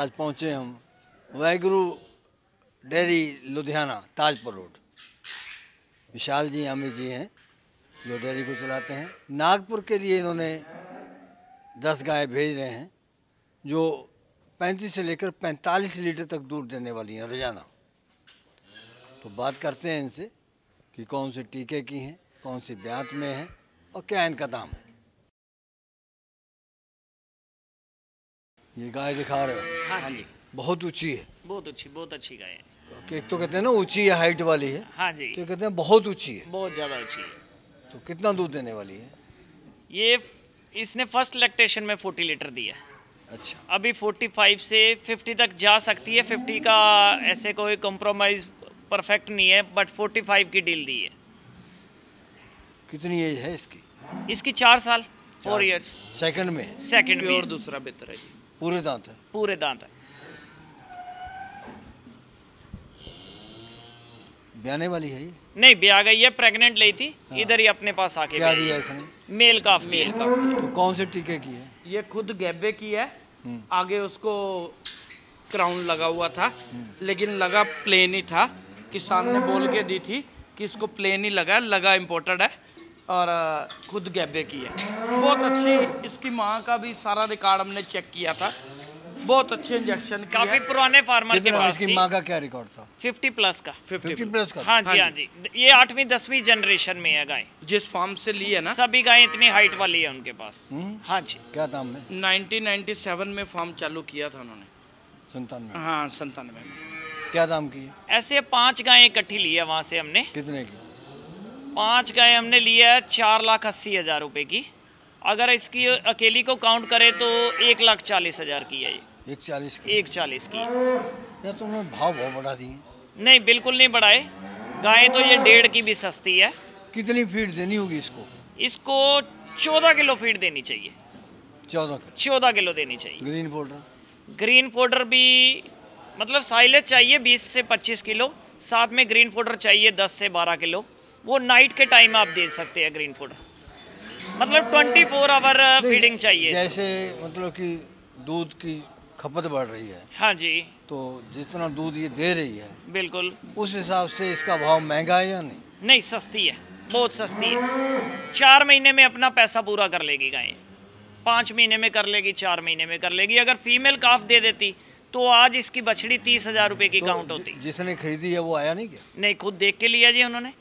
आज पहुँचे हम वाहगुरु डेयरी लुधियाना ताजपुर रोड विशाल जी अमित जी हैं जो डेयरी को चलाते हैं नागपुर के लिए इन्होंने दस गाय भेज रहे हैं जो पैंतीस से लेकर पैंतालीस लीटर तक दूध देने वाली हैं रोज़ाना तो बात करते हैं इनसे कि कौन से टीके की हैं कौन सी ब्यात में हैं और क्या इनका दाम है ये गाय दिखा रहे हो हाँ जी बहुत ऊंची है बहुत अच्छी बहुत अच्छी गाय है तो एक तो कहते हैं ना ऊंची है हाइट वाली है हाँ जी तो कहते हैं बहुत ऊंची है बहुत ज़्यादा ऊंची है तो कितना दूध देने वाली है ये इसने फर्स्ट लैक्टेशन में फोर्टी लीटर दिया अच्छा अभी 45 से 50 तक जा सकती है 50 का ऐसे कोई कॉम्प्रोमाइज परफेक्ट नहीं है बट 45 की डील दी है कितनी एज है इसकी इसकी चार साल फोर ईयर्स सेकंड में सेकंड में और दूसरा बेहतर है जी पूरे दांत है पूरे दांत है ब्याने वाली है ये नहीं ब्या गई है प्रेग्नेंट ली थी हाँ। इधर ही अपने पास आके क्या दिया इसने मेल काफ मेल काफ तो कौन से टीके की है ये खुद गैबे की है हम्म। आगे उसको क्राउन लगा हुआ था हम्म। लेकिन लगा प्लेन ही था किसान ने बोल के दी थी कि इसको प्लेन ही लगा लगा इम्पोर्टेड है और खुद गैबे की है बहुत अच्छी इसकी माँ का भी सारा रिकॉर्ड हमने चेक किया था बहुत अच्छे इंजेक्शन काफी पुराने फार्मर के पास इसकी माँ का क्या रिकॉर्ड था 50 प्लस का 50, 50 प्लस का हाँ जी हाँ, हाँ जी ये आठवीं दसवीं जनरेशन में है गाय जिस फार्म से ली है ना सभी गाय इतनी हाइट वाली है उनके पास हम्म? हाँ जी क्या दाम है नाइनटीन में फार्म चालू किया था उन्होंने संतानवे हाँ संतानवे क्या दाम की ऐसे पांच गाय इकट्ठी ली है वहाँ से हमने कितने की पांच गाय हमने लिया है चार लाख अस्सी हज़ार रुपये की अगर इसकी अकेली को काउंट करें तो एक लाख चालीस हज़ार की है ये एक चालीस की एक चालीस की यार तुमने भाव बहुत बढ़ा दिए नहीं बिल्कुल नहीं बढ़ाए गाय तो ये डेढ़ की भी सस्ती है कितनी फीट देनी होगी इसको इसको चौदह किलो फीट देनी चाहिए चौदह किलो चौदह किलो देनी चाहिए ग्रीन पाउडर ग्रीन पाउडर भी मतलब साइलेज चाहिए बीस से पच्चीस किलो साथ में ग्रीन पाउडर चाहिए दस से बारह किलो वो नाइट के टाइम आप दे सकते हैं ग्रीन फूड मतलब 24 फोर आवर फीडिंग चाहिए जैसे मतलब कि दूध की खपत बढ़ रही है हाँ जी तो जितना दूध ये दे रही है बिल्कुल उस हिसाब से इसका भाव महंगा है या नहीं नहीं सस्ती है बहुत सस्ती है चार महीने में अपना पैसा पूरा कर लेगी गाय पाँच महीने में कर लेगी चार महीने में कर लेगी अगर फीमेल काफ दे देती तो आज इसकी बछड़ी तीस हजार रुपए की तो काउंट होती जिसने खरीदी है वो आया नहीं क्या नहीं खुद देख के लिया जी उन्होंने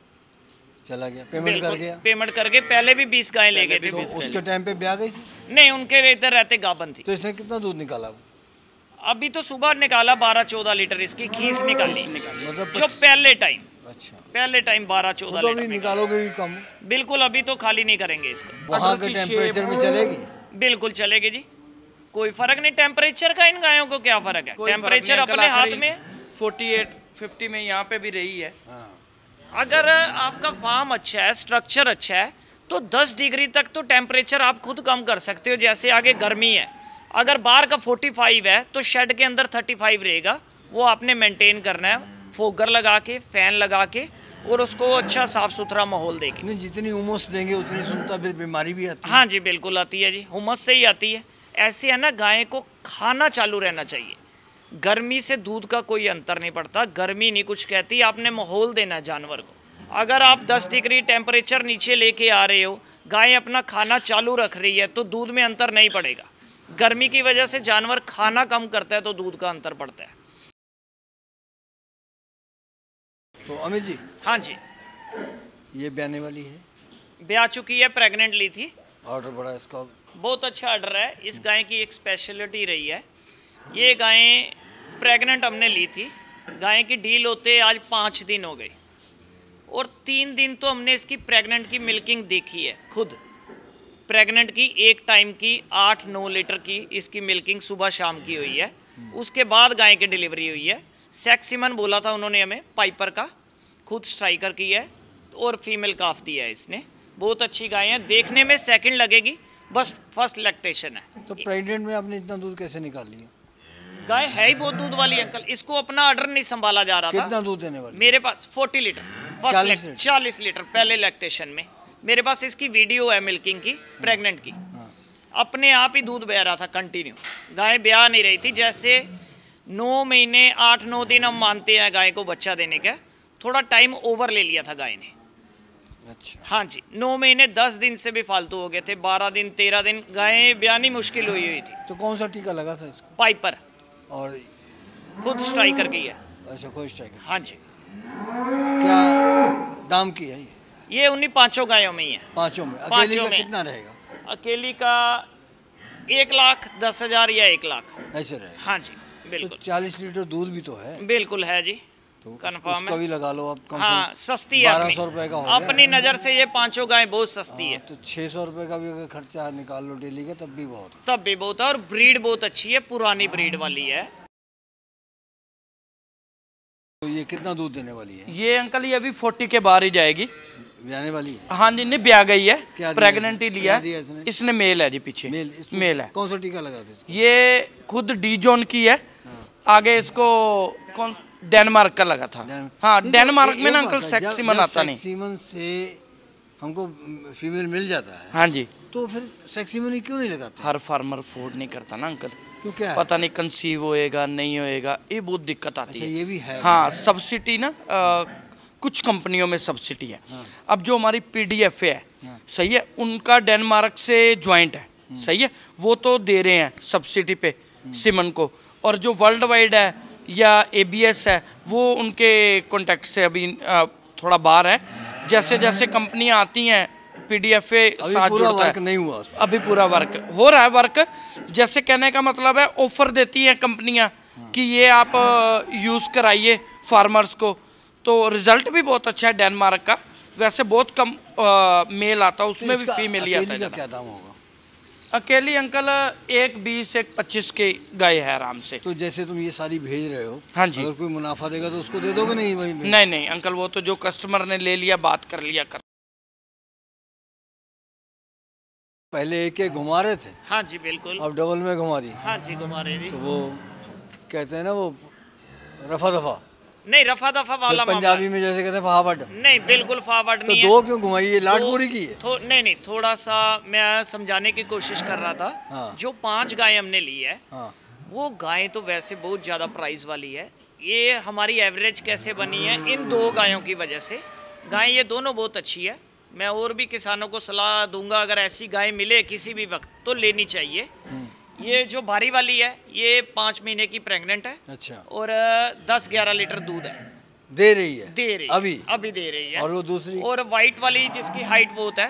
चला गया पेमेंट कर गया पेमेंट करके पहले भी बीस गाय ले गए थे तो उसके टाइम पे ब्याह गई थी नहीं उनके इधर रहते गाबन थी तो इसने कितना दूध निकाला अभी तो सुबह निकाला बारह चौदह लीटर इसकी खीस हाँ, निकाली मतलब जो पहले टाइम अच्छा पहले टाइम बारह चौदह तो निकालोगे भी कम बिल्कुल अभी तो खाली नहीं करेंगे इसको वहाँ के टेम्परेचर में चलेगी बिल्कुल चलेगी जी कोई फर्क नहीं टेम्परेचर का इन गायों को क्या फर्क है टेम्परेचर अपने हाथ में फोर्टी एट फिफ्टी में यहाँ पे भी रही है हाँ। अगर आपका फार्म अच्छा है स्ट्रक्चर अच्छा है तो 10 डिग्री तक तो टेम्परेचर आप खुद कम कर सकते हो जैसे आगे गर्मी है अगर बाहर का 45 है तो शेड के अंदर 35 रहेगा वो आपने मेंटेन करना है फोगर लगा के फैन लगा के और उसको अच्छा साफ सुथरा माहौल देंगे जितनी उमस देंगे उतनी सुनता बीमारी भी आती है हाँ जी बिल्कुल आती है जी उमस से ही आती है ऐसे है ना गाय को खाना चालू रहना चाहिए गर्मी से दूध का कोई अंतर नहीं पड़ता गर्मी नहीं कुछ कहती आपने माहौल देना है जानवर को अगर आप 10 डिग्री टेम्परेचर नीचे लेके आ रहे हो गाय अपना खाना चालू रख रही है तो दूध में अंतर नहीं पड़ेगा गर्मी की वजह से जानवर खाना कम करता है तो दूध का अंतर पड़ता है तो अमित जी हाँ जी ये ब्याने वाली है ब्या चुकी है प्रेग्नेंट ली थी ऑर्डर बड़ा इसका बहुत अच्छा ऑर्डर है इस गाय की एक स्पेशलिटी रही है ये गायें प्रेग्नेंट हमने ली थी गाय की डील होते आज पाँच दिन हो गए और तीन दिन तो हमने इसकी प्रेग्नेंट की मिल्किंग देखी है खुद प्रेग्नेंट की एक टाइम की आठ नौ लीटर की इसकी मिल्किंग सुबह शाम की हुई है उसके बाद गाय की डिलीवरी हुई है सेक्सिमन बोला था उन्होंने हमें पाइपर का खुद स्ट्राइकर की है और फीमेल काफ दिया है इसने बहुत अच्छी गाय है देखने में सेकंड लगेगी बस फर्स्ट लैक्टेशन है तो प्रेग्नेंट में आपने इतना दूध कैसे निकाल लिया गाय है ही बहुत दूध वाली अंकल इसको अपना ऑर्डर नहीं संभाला जा रहा कितना दूध देने वाली मेरे पास 40 लीटर फर्स्ट चालीस लीटर पहले लैक्टेशन में मेरे पास इसकी वीडियो है मिल्किंग की प्रेग्नेंट की हाँ। अपने आप ही दूध बह रहा था कंटिन्यू गाय ब्याह नहीं रही थी जैसे नौ महीने आठ नौ दिन हम मानते हैं गाय को बच्चा देने का थोड़ा टाइम ओवर ले लिया था गाय ने अच्छा हाँ जी नौ महीने दस दिन से भी फालतू हो गए थे बारह दिन तेरह दिन गाय ब्याह नहीं मुश्किल हुई हुई थी तो कौन सा टीका लगा था इसको पाइपर और खुद स्ट्राइकर की है अच्छा खुद स्ट्राइकर हाँ जी क्या दाम की है ये ये उन्हीं पांचों गायों में ही है पांचों में अकेली का कितना रहेगा अकेली का एक लाख दस हजार या एक लाख ऐसे रहे हाँ जी तो बिल्कुल चालीस लीटर दूध भी तो है बिल्कुल है जी तो कंफर्म उसका भी लगा लो आप कम हाँ सस्ती है बारह सौ रुपए का अपनी नज़र से ये पांचों गाय बहुत सस्ती हाँ, है तो छह सौ रुपए का भी अगर खर्चा निकाल लो डेली का तब भी बहुत तब भी बहुत है और ब्रीड बहुत अच्छी है पुरानी ब्रीड वाली है तो ये कितना दूध देने वाली है ये अंकल ये अभी फोर्टी के बाहर ही जाएगी ब्याने वाली है हाँ जी नहीं ब्या गई है प्रेगनेंट ही लिया है इसने? इसने मेल है जी पीछे मेल मेल है कौन सा टीका लगा ये खुद डी जोन की है हाँ। आगे इसको कौन डेनमार्क का लगा था हाँ डेनमार्क में ना अंकल सेक्सीमन आता नहीं सीमन से हमको फीमेल मिल जाता है हाँ जी तो फिर सेक्सीमन क्यों नहीं लगाता हर फार्मर फोर्ड नहीं करता ना अंकल क्यों क्या पता है? नहीं कंसीव होएगा नहीं होएगा ये बहुत दिक्कत आती अच्छा, है ये भी है हाँ सब्सिडी ना आ, कुछ कंपनियों में सब्सिडी है हाँ। अब जो हमारी पी डी पीडीएफ है हाँ। सही है उनका डेनमार्क से ज्वाइंट है हम्म। सही है वो तो दे रहे हैं सब्सिडी पे हम्म। सीमन को और जो वर्ल्ड वाइड है या एबीएस है वो उनके कॉन्टैक्ट से अभी थोड़ा बाहर है जैसे जैसे कंपनियां आती हैं पीडीएफ साथ पूरा वर्क नहीं हुआ अभी पूरा वर्क हो रहा है वर्क जैसे कहने का मतलब है ऑफर देती हैं कंपनियां कि ये आप यूज़ कराइए फार्मर्स को तो रिजल्ट भी बहुत अच्छा है डेनमार्क का वैसे बहुत कम आ, मेल आता तो है उसमें भी फीमेल ही आता है क्या दाम होगा अकेली अंकल एक बीस एक पच्चीस के गए है आराम से तो जैसे तुम ये सारी भेज रहे हो हाँ जी अगर कोई मुनाफा देगा तो उसको दे दोगे नहीं वही नहीं नहीं अंकल वो तो जो कस्टमर ने ले लिया बात कर लिया कर पहले एक एक घुमा रहे थे हाँ जी बिल्कुल अब डबल में घुमा दी हाँ जी घुमा रहे थे तो वो कहते हैं ना वो रफा दफा नहीं रफा दफा वाला पंजाबी में जैसे कहते फावट नहीं बिल्कुल फावट तो नहीं दो क्यों घुमाई लाटपुरी तो की है थो, नहीं नहीं थोड़ा सा मैं समझाने की कोशिश कर रहा था हाँ। जो पांच गाय हमने ली है हाँ। वो गाय तो वैसे बहुत ज्यादा प्राइस वाली है ये हमारी एवरेज कैसे बनी है इन दो गायों की वजह से गाय ये दोनों बहुत अच्छी है मैं और भी किसानों को सलाह दूंगा अगर ऐसी गाय मिले किसी भी वक्त तो लेनी चाहिए हम्म। ये जो भारी वाली है ये पांच महीने की प्रेग्नेंट है अच्छा और दस ग्यारह लीटर दूध है दे रही है दे रही अभी अभी दे रही है और वो दूसरी और व्हाइट वाली जिसकी हाइट बहुत है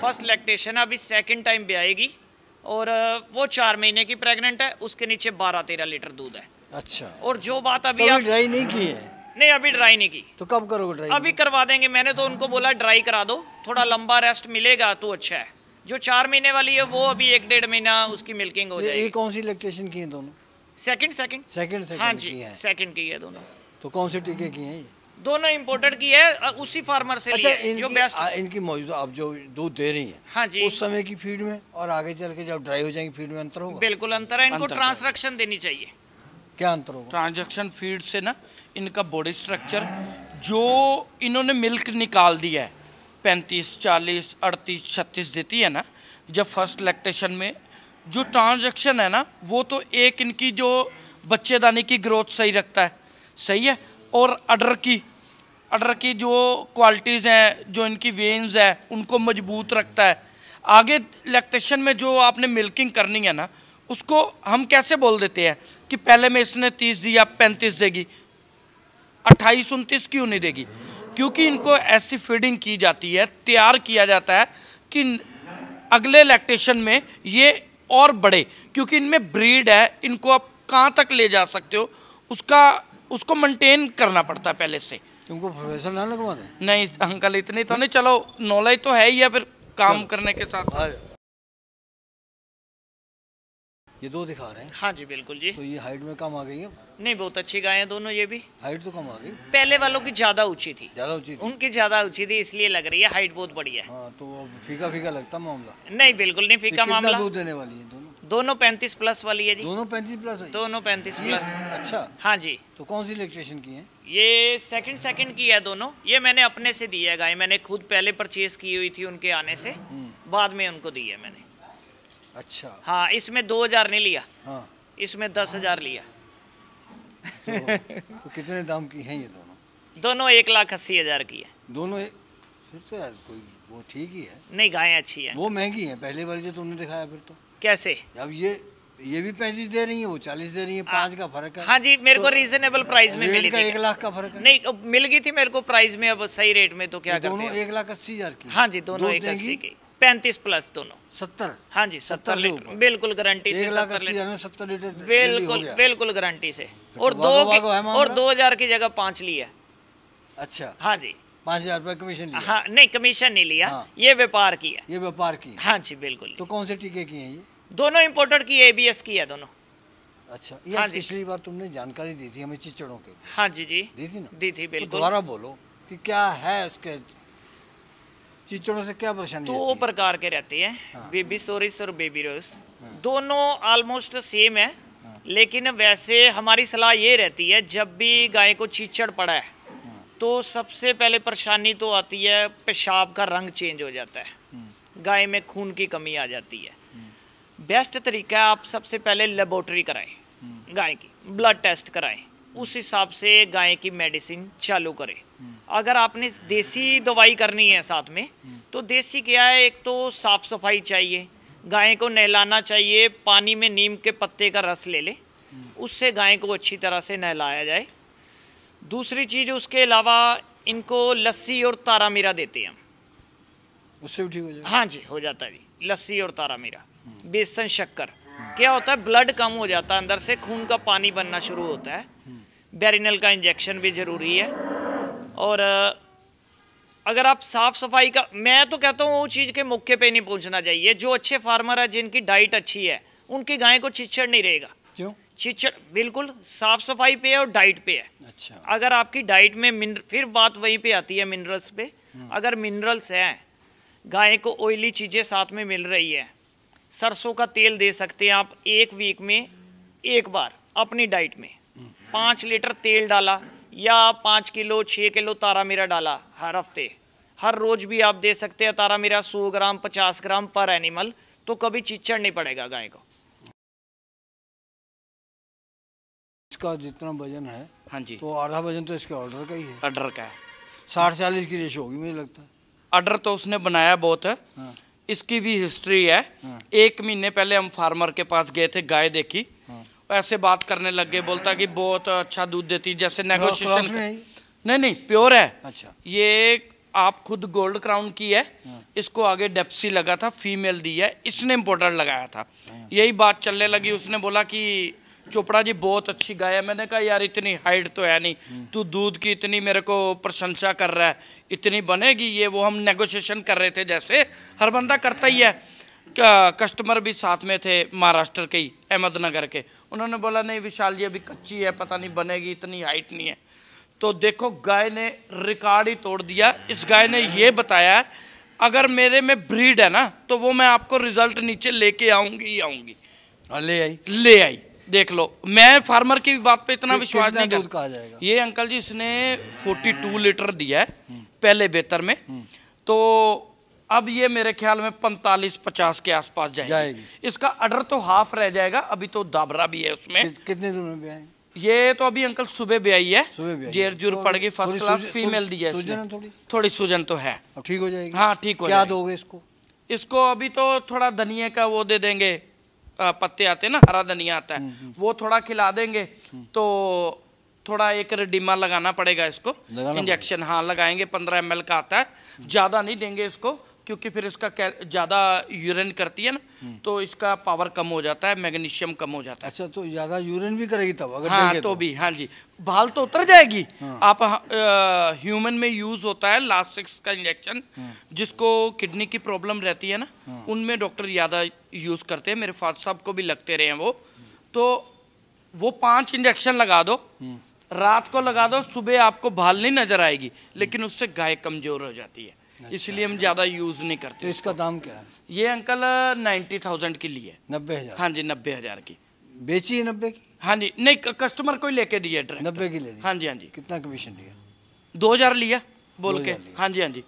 फर्स्ट हम्म। लैक्टेशन अभी सेकंड टाइम भी आएगी और वो चार महीने की प्रेग्नेंट है उसके नीचे बारह तेरह लीटर दूध है अच्छा और जो बात अभी तो ड्राई नहीं की है नहीं अभी ड्राई नहीं की तो कब करोगे ड्राई अभी करवा देंगे मैंने तो उनको बोला ड्राई करा दो थोड़ा लंबा रेस्ट मिलेगा तो अच्छा है जो चार महीने वाली है वो अभी एक डेढ़ महीना उसकी मिल्किंग हो जाएगी ये कौन सी इलेक्ट्रेशन की है दोनों सेकंड सेकंड सेकंड हाँ जी सेकंड की है दोनों तो कौन से टीके की है ये दोनों इम्पोर्टेड की है उसी फार्मर से अच्छा, इनकी, जो बेस्ट आ, इनकी मौजूदा आप जो दूध दे रही है हाँ जी उस समय की फीड में और आगे चल के जब ड्राई हो जाएगी फीड में अंतर होगा बिल्कुल अंतर है इनको ट्रांसरक्शन देनी चाहिए क्या अंतर होगा ट्रांजेक्शन फीड से ना इनका बॉडी स्ट्रक्चर जो इन्होंने मिल्क निकाल दिया है पैंतीस चालीस अड़तीस छत्तीस देती है ना जब फर्स्ट लैक्टेशन में जो ट्रांजेक्शन है ना वो तो एक इनकी जो बच्चेदानी की ग्रोथ सही रखता है सही है और अडर की अडर की जो क्वालिटीज़ हैं जो इनकी वेन्स हैं उनको मजबूत रखता है आगे लैक्टेशन में जो आपने मिल्किंग करनी है ना उसको हम कैसे बोल देते हैं कि पहले में इसने तीस दिया पैंतीस देगी अट्ठाईस उनतीस क्यों नहीं देगी क्योंकि इनको ऐसी फीडिंग की जाती है तैयार किया जाता है कि अगले लैक्टेशन में ये और बढ़े क्योंकि इनमें ब्रीड है इनको आप कहाँ तक ले जा सकते हो उसका उसको मेंटेन करना पड़ता है पहले से तुमको प्रोफेशन ना लगवा दे नहीं अंकल इतने तो नहीं चलो नॉलेज तो है ही है फिर काम करने के साथ ये दो दिखा रहे हैं हाँ जी बिल्कुल जी तो ये हाइट में कम आ गई है नहीं बहुत अच्छी गाय है दोनों ये भी हाइट तो कम आ गई पहले वालों की ज्यादा ऊंची थी ज्यादा ऊंची उनकी ज्यादा ऊंची थी इसलिए लग रही है हाइट बहुत बढ़िया है हाँ, तो फीका फीका लगता मामला नहीं बिल्कुल नहीं फीका मामला दूध देने वाली है दोनों दोनों पैंतीस प्लस वाली है जी दोनों पैंतीस प्लस दोनों पैंतीस प्लस अच्छा हाँ जी तो कौन सी इलेक्ट्रेशन की है ये सेकंड सेकंड की है दोनों ये मैंने अपने से दी है गाय मैंने खुद पहले परचेज की हुई थी उनके आने से हम्म। बाद में उनको दी है मैंने अच्छा हाँ इसमें दो हजार नहीं लिया हाँ इसमें दस हजार लिया तो, तो कितने दाम की हैं ये दोनों दोनों एक लाख अस्सी हजार की है दोनों ए, फिर तो यार कोई वो ठीक ही है नहीं गायें अच्छी है वो महंगी है पहले वाली जो तुमने दिखाया फिर तो कैसे अब ये ये भी पैंतीस दे रही है वो चालीस दे रही है हाँ। पाँच का फर्क है हाँ जी मेरे तो को रीजनेबल प्राइस में मिली थी एक लाख का फर्क है नहीं मिल गई थी मेरे को प्राइस में अब सही रेट में तो क्या दोनों एक लाख अस्सी हजार की हाँ जी दोनों एक अस्सी की पैंतीस प्लस दोनों सत्तर हाँ जी सत्तर लीटर बिल्कुल गारंटी से सत्तर लीटर सत्तर लीटर बिल्कुल बिल्कुल गारंटी से तो और दो और दो हजार की जगह पांच लिया अच्छा हाँ जी पाँच हजार रुपया कमीशन लिया हाँ नहीं कमीशन नहीं लिया हाँ, ये व्यापार किया ये व्यापार किया हाँ जी बिल्कुल तो कौन से टीके किए हैं ये दोनों इम्पोर्टेड की एबीएस की है दोनों अच्छा ये हाँ पिछली बार तुमने जानकारी दी थी हमें चिचड़ों के हाँ जी जी दी थी ना दी थी तो बिल्कुल दोबारा बोलो कि क्या है उसके चीचड़ों से क्या परेशानी दो प्रकार के रहते हैं हाँ। बेबी सोरिस और बेबी रोस हाँ। दोनों ऑलमोस्ट सेम है हाँ। लेकिन वैसे हमारी सलाह ये रहती है जब भी गाय को चीचड़ पड़ा है हाँ। तो सबसे पहले परेशानी तो आती है पेशाब का रंग चेंज हो जाता है हाँ। गाय में खून की कमी आ जाती है बेस्ट तरीका है आप सबसे पहले लेबोरेटरी कराएं गाय की ब्लड टेस्ट कराएं उस हिसाब से गाय की मेडिसिन चालू करें अगर आपने देसी दवाई करनी है साथ में तो देसी क्या है एक तो साफ़ सफाई चाहिए गाय को नहलाना चाहिए पानी में नीम के पत्ते का रस ले ले उससे गाय को अच्छी तरह से नहलाया जाए दूसरी चीज़ उसके अलावा इनको लस्सी और तारा मीरा देते हैं हम उससे भी ठीक हो जाए हाँ जी हो जाता है जी लस्सी और तारा मीरा हम्म। बेसन शक्कर क्या होता है ब्लड कम हो जाता है अंदर से खून का पानी बनना शुरू होता है हम्म। बैरिनल का इंजेक्शन भी ज़रूरी है और अगर आप साफ़ सफाई का मैं तो कहता हूँ वो चीज़ के मौके पे नहीं पहुँचना चाहिए जो अच्छे फार्मर है जिनकी डाइट अच्छी है उनकी गाय को छिछड़ नहीं रहेगा क्यों छिछड़ बिल्कुल साफ सफाई पे है और डाइट पे है अच्छा अगर आपकी डाइट में मिन फिर बात वहीं पे आती है मिनरल्स पे हम्म। अगर मिनरल्स हैं गाय को ऑयली चीज़ें साथ में मिल रही है सरसों का तेल दे सकते हैं आप एक वीक में एक बार अपनी डाइट में हम्म। पाँच लीटर तेल डाला या पाँच किलो छः किलो तारा मीरा डाला हर हफ्ते हर रोज़ भी आप दे सकते हैं तारा मीरा सौ ग्राम पचास ग्राम पर एनिमल तो कभी चिचड़ नहीं पड़ेगा गाय को इसका जितना वजन है हाँ जी तो आधा वजन तो इसके ऑर्डर का ही है ऑर्डर का है साठ चालीस की रेशो होगी मुझे लगता है ऑर्डर तो उसने बनाया बहुत है हाँ। इसकी भी हिस्ट्री है हाँ। एक महीने पहले हम फार्मर के पास गए थे गाय देखी ऐसे बात करने लग गए बोलता कि बहुत अच्छा दूध देती जैसे नेगोशिएशन नहीं नहीं प्योर है अच्छा ये आप खुद गोल्ड क्राउन की है हाँ। इसको आगे डेप्सी लगा था फीमेल दी है इसने इम्पोर्टर लगाया था हाँ। यही बात चलने लगी उसने बोला कि चोपड़ा जी बहुत अच्छी गाय है मैंने कहा यार इतनी हाइट तो है नहीं हाँ। तू दूध की इतनी मेरे को प्रशंसा कर रहा है इतनी बनेगी ये वो हम नेगोशिएशन कर रहे थे जैसे हर बंदा करता ही है कस्टमर भी साथ में थे महाराष्ट्र के ही अहमदनगर के उन्होंने बोला नहीं विशाल जी अभी कच्ची है पता नहीं बनेगी इतनी हाइट नहीं है तो देखो गाय ने रिकॉर्ड ही तोड़ दिया इस गाय ने ये बताया अगर मेरे में ब्रीड है ना तो वो मैं आपको रिजल्ट नीचे लेके आऊंगी आऊंगी हाँ, ले आई ले आई देख लो मैं फार्मर की बात पे इतना विश्वास नहीं दूध कहा जाएगा ये अंकल जी इसने 42 लीटर दिया है हम्म। पहले बेहतर में हम्म। तो अब ये मेरे ख्याल में 45-50 के आसपास जाएगी।, जाएगी इसका अडर तो हाफ रह जाएगा अभी तो दाबरा भी है उसमें कितने दिन में भी ये तो अभी अंकल सुबह भी आई है जेर जूर तो पड़ गई फर्स्ट क्लास फीमेल दी है थोड़ी सूजन तो है ठीक हो जाएगी हाँ ठीक हो क्या दोगे इसको इसको अभी तो थोड़ा धनिया का वो दे देंगे पत्ते आते हैं ना हरा धनिया आता है हम्म, हम्म। वो थोड़ा खिला देंगे हम्म। तो थोड़ा एक रिडीमा लगाना पड़ेगा इसको इंजेक्शन हाँ लगाएंगे पंद्रह एम का आता है ज़्यादा नहीं देंगे इसको क्योंकि फिर इसका ज़्यादा यूरिन करती है ना हम्म। तो इसका पावर कम हो जाता है मैग्नीशियम कम हो जाता है अच्छा तो ज़्यादा यूरिन भी करेगी तब अगर हाँ तो, तो भी हाँ जी बाल तो उतर जाएगी हाँ। आप ह्यूमन हाँ, में यूज़ होता है लास्ट सिक्स का इंजेक्शन हाँ। जिसको किडनी की प्रॉब्लम रहती है ना हाँ। उनमें डॉक्टर ज़्यादा यूज़ करते हैं मेरे फादर साहब को भी लगते रहे हैं वो तो वो पाँच इंजेक्शन लगा दो हम्म। रात को लगा दो सुबह आपको भाल नहीं नजर आएगी लेकिन उससे गाय कमज़ोर हो जाती है अच्छा इसलिए हम ज़्यादा यूज़ नहीं करते तो इसका दाम क्या है ये अंकल नाइन्टी थाउजेंड की लिए नब्बे हज़ार हाँ जी नब्बे हज़ार की बेची है नब्बे की हाँ जी नहीं कस्टमर को लेके दिए नब्बे की ले हाँ जी हाँ जी कितना कमीशन लिया दो हज़ार लिया बोल के हाँ जी हाँ जी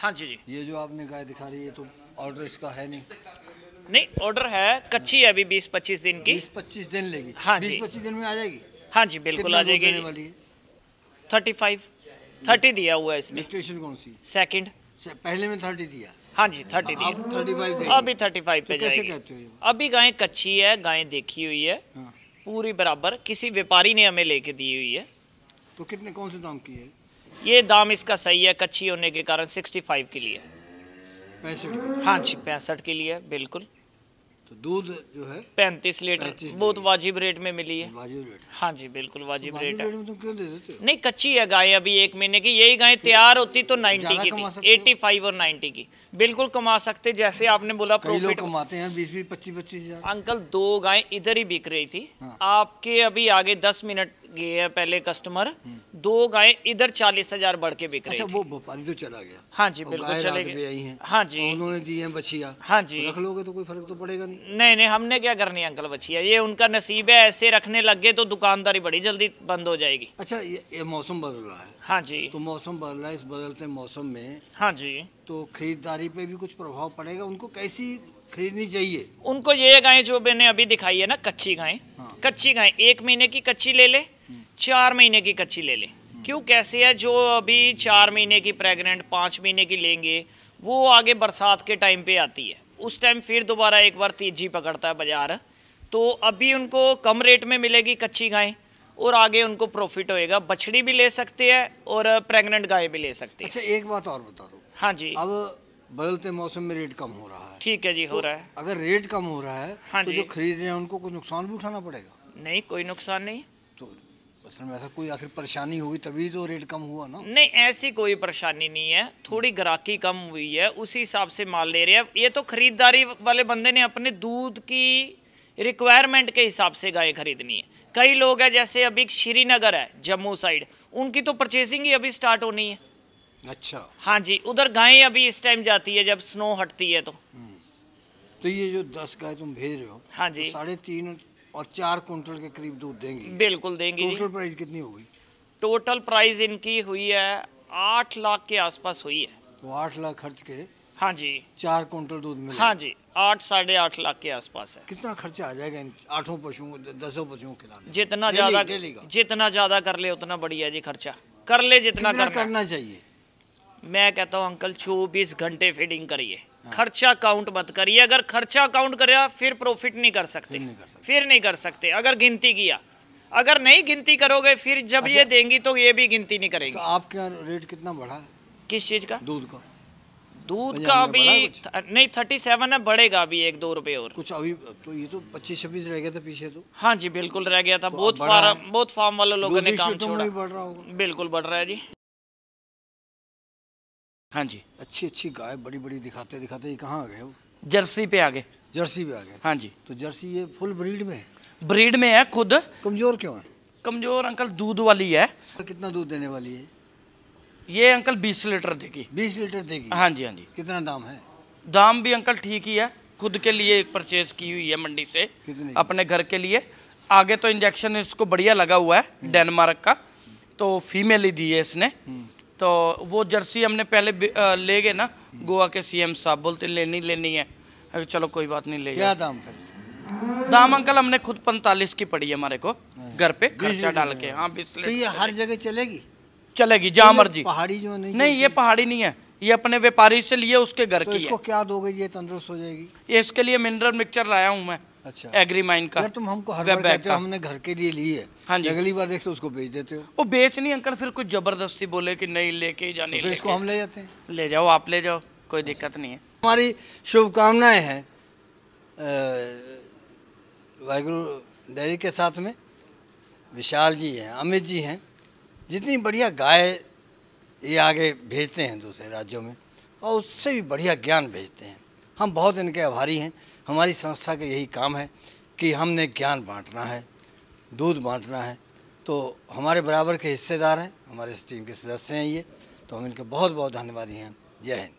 हाँ जी जी ये जो आपने गाय दिखा रही है तो ऑर्डर इसका है नहीं नहीं ऑर्डर है कच्ची है अभी बीस पच्चीस दिन की बीस पच्चीस दिन लेगी हाँ जी पच्चीस दिन में आ जाएगी हाँ जी बिल्कुल आ जाएगी थर्टी फाइव थर्टी दिया हुआ है इसमें इलेक्ट्रिशियन कौन सी सेकंड से पहले में थर्टी दिया हाँ जी थर्टी दिया अभी थर्टी फाइव पे तो जाएगी अभी गाय कच्ची है गाय देखी हुई है हाँ। पूरी बराबर किसी व्यापारी ने हमें लेके दी हुई है तो कितने कौन से दाम की है ये दाम इसका सही है कच्ची होने के कारण सिक्सटी फाइव के लिए पैंसठ हाँ जी पैंसठ के लिए बिल्कुल तो दूध जो है पैंतीस लीटर बहुत वाजिब रेट में मिली है वाजिब रेट हाँ जी बिल्कुल वाजिब, तो रेट है तुम क्यों दे देते हो नहीं कच्ची है गाय अभी एक महीने की यही गाय तैयार होती तो नाइन्टी की थी फाइव और नाइन्टी की बिल्कुल कमा सकते जैसे आपने बोला लोग कमाते हैं बीस बीस पच्चीस पच्चीस अंकल दो गाय इधर ही बिक रही थी हाँ। आपके अभी आगे दस मिनट गए हैं पहले कस्टमर दो गाय इधर चालीस हजार बढ़ के बिक रहे अच्छा, वो भोपाली तो चला गया हाँ जी बिल्कुल चले गए हाँ जी उन्होंने दी है बछिया हाँ जी रख लोगे तो कोई फर्क तो पड़ेगा नहीं नहीं नहीं हमने क्या करनी अंकल बछिया ये उनका नसीब है ऐसे रखने लग गए तो दुकानदारी बड़ी जल्दी बंद हो जाएगी अच्छा ये मौसम बदल रहा है हाँ जी तो मौसम बदल रहा है इस बदलते मौसम में हाँ जी तो खरीदारी पे भी कुछ प्रभाव पड़ेगा उनको कैसी खरीदनी चाहिए उनको ये गाय जो मैंने अभी दिखाई है ना कच्ची गाय हाँ। कच्ची गाय एक महीने की कच्ची ले ले हम्म। चार महीने की कच्ची ले ले हम्म। क्यों कैसे है जो अभी चार महीने की प्रेग्नेंट पांच महीने की लेंगे वो आगे बरसात के टाइम पे आती है उस टाइम फिर दोबारा एक बार तेजी पकड़ता है बाजार तो अभी उनको कम रेट में मिलेगी कच्ची गाय और आगे उनको प्रॉफिट होएगा बछड़ी भी ले सकते हैं और प्रेग्नेंट गाय भी ले सकते हैं अच्छा एक बात और बता दो हाँ जी अब बदलते मौसम में रेट कम हो रहा है ठीक है जी हो तो रहा है अगर रेट कम हो रहा है हाँ तो जो खरीद रहे हैं उनको कोई नुकसान भी उठाना पड़ेगा नहीं कोई नुकसान नहीं तो असल में ऐसा कोई आखिर परेशानी हुई तभी तो रेट कम हुआ ना नहीं ऐसी कोई परेशानी नहीं है थोड़ी ग्राहकी कम हुई है उसी हिसाब से माल ले रहे हैं ये तो खरीदारी वाले बंदे ने अपने दूध की रिक्वायरमेंट के हिसाब से गाय खरीदनी है कई लोग हैं जैसे अभी श्रीनगर है जम्मू साइड उनकी तो परचेसिंग ही अभी स्टार्ट होनी है अच्छा हाँ जी उधर गायें अभी इस टाइम जाती है जब स्नो हटती है तो हम्म। तो ये जो दस गाय तुम भेज रहे हो हाँ जी तो साढ़े तीन और चार कुंटल के करीब दूध देंगे बिल्कुल देंगे टोटल प्राइस कितनी गई टोटल प्राइस इनकी हुई है आठ लाख के आसपास हुई है तो आठ लाख खर्च के हाँ जी चार कुंटल दूध मिले हाँ जी आठ साढ़े आठ लाख के आसपास है कितना खर्चा आ जाएगा इन आठों पशुओं दसों पशुओं के लाने जितना ज्यादा जितना ज्यादा कर ले उतना बढ़िया जी खर्चा कर ले जितना, करना चाहिए मैं कहता हूँ अंकल चौबीस घंटे फीडिंग करिए खर्चा काउंट मत करिए अगर खर्चा काउंट कर फिर प्रॉफिट नहीं कर सकते फिर नहीं कर सकते अगर गिनती किया अगर नहीं गिनती करोगे फिर जब अच्छा, ये देंगी तो ये भी गिनती नहीं करेगी तो यहाँ रेट कितना बढ़ा है किस चीज का दूध का दूध का अभी नहीं थर्टी सेवन है बढ़ेगा अभी एक दो रुपए और कुछ अभी तो ये तो पच्चीस छब्बीस रह गया था पीछे तो हाँ जी बिल्कुल रह गया था तो बहुत फार्म बहुत फार्म वाले लोगों ने काम छोड़ा बिल्कुल बढ़ रहा है जी हाँ जी अच्छी अच्छी गाय बड़ी बड़ी दिखाते दिखाते ये कहाँ आ गए वो जर्सी पे आ गए जर्सी पे आ गए हाँ जी तो जर्सी ये फुल ब्रीड में है ब्रीड में है खुद कमजोर क्यों है कमजोर अंकल दूध वाली है तो कितना दूध देने वाली है ये अंकल बीस लीटर देगी बीस लीटर देगी हाँ जी हाँ जी कितना दाम है दाम भी अंकल ठीक ही है खुद के लिए परचेज की हुई है मंडी से अपने घर के लिए आगे तो इंजेक्शन इसको बढ़िया लगा हुआ है डेनमार्क हम्म। का तो फीमेल ही दी है इसने हम्म। तो वो जर्सी हमने पहले ले गए ना गोवा के सीएम साहब बोलते लेनी लेनी है चलो कोई बात नहीं ले क्या दाम फिर दाम अंकल हमने खुद पैंतालीस की पड़ी है हमारे को अच्छा। घर पे खर्चा डाल के हाँ तो ये हर जगह चलेगी चलेगी जहाँ मर्जी पहाड़ी जो नहीं नहीं ये पहाड़ी नहीं है ये अपने व्यापारी से लिए उसके घर तो की है क्या दोगे ये तंदुरुस्त हो जाएगी इसके लिए मिनरल मिक्सचर लाया हूँ मैं अच्छा एग्री माइन का तुम हमको हर बार कहते हो हमने घर के लिए ली है हाँ जी अगली बार देखते तो उसको बेच देते हो वो बेच नहीं अंकल फिर कुछ जबरदस्ती बोले कि नहीं लेके जा नहीं ले इसको हम ले जाते हैं ले जाओ आप ले जाओ कोई दिक्कत नहीं है हमारी शुभकामनाएं हैं वाहगुरु डेयरी के साथ में विशाल जी हैं अमित जी हैं जितनी बढ़िया गाय ये आगे भेजते हैं दूसरे राज्यों में और उससे भी बढ़िया ज्ञान भेजते हैं हम बहुत इनके आभारी हैं हमारी संस्था का यही काम है कि हमने ज्ञान बांटना है दूध बांटना है तो हमारे बराबर के हिस्सेदार हैं हमारे इस टीम के सदस्य हैं ये तो हम इनके बहुत बहुत धन्यवादी हैं जय हिंद